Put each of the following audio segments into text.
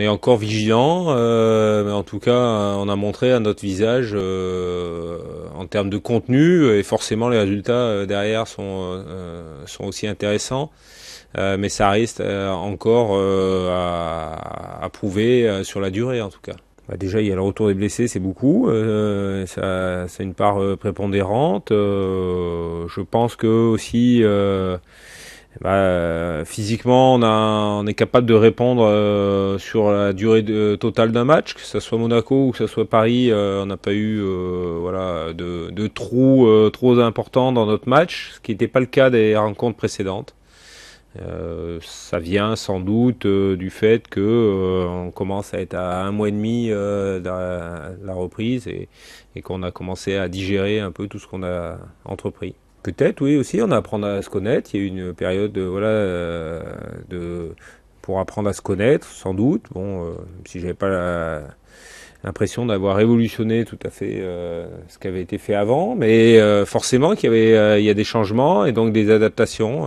est encore vigilant, euh, mais en tout cas, on a montré à notre visage euh, en termes de contenu, et forcément les résultats euh, derrière sont, sont aussi intéressants. mais ça reste encore à, prouver sur la durée en tout cas. Bah, déjà, il y a le retour des blessés, c'est beaucoup. c'est une part prépondérante. je pense que aussi, eh ben, euh, physiquement, on, est capable de répondre euh, sur la durée totale d'un match, que ce soit Monaco ou que ce soit Paris. Euh, on n'a pas eu voilà, de, trous trop importants dans notre match, ce qui n'était pas le cas des rencontres précédentes. ça vient sans doute du fait que on commence à être à un mois et demi de la, reprise et qu'on a commencé à digérer un peu tout ce qu'on a entrepris. Peut-être, oui, aussi, on apprend à se connaître. Il y a eu une période euh, voilà, euh, de, pour apprendre à se connaître, sans doute. Bon, euh, si j'avais pas l'impression d'avoir révolutionné tout à fait ce qui avait été fait avant, mais forcément qu'il y il y a des changements et donc des adaptations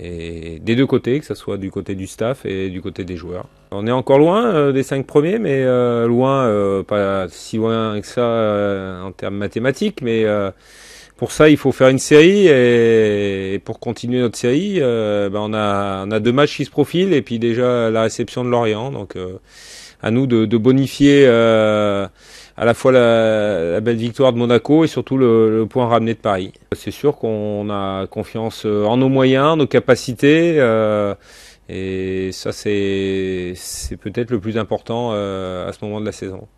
et des deux côtés, que ce soit du côté du staff et du côté des joueurs. On est encore loin des cinq premiers, mais loin, pas si loin que ça en termes mathématiques, mais pour ça, il faut faire une série et, pour continuer notre série, euh, ben, on, a, on a deux matchs qui se profilent et puis déjà la réception de Lorient. Donc euh, à nous de, bonifier euh, à la fois la, belle victoire de Monaco et surtout le, le point ramené de Paris. C'est sûr qu'on a confiance en nos moyens, nos capacités. et ça, c'est peut-être le plus important à ce moment de la saison.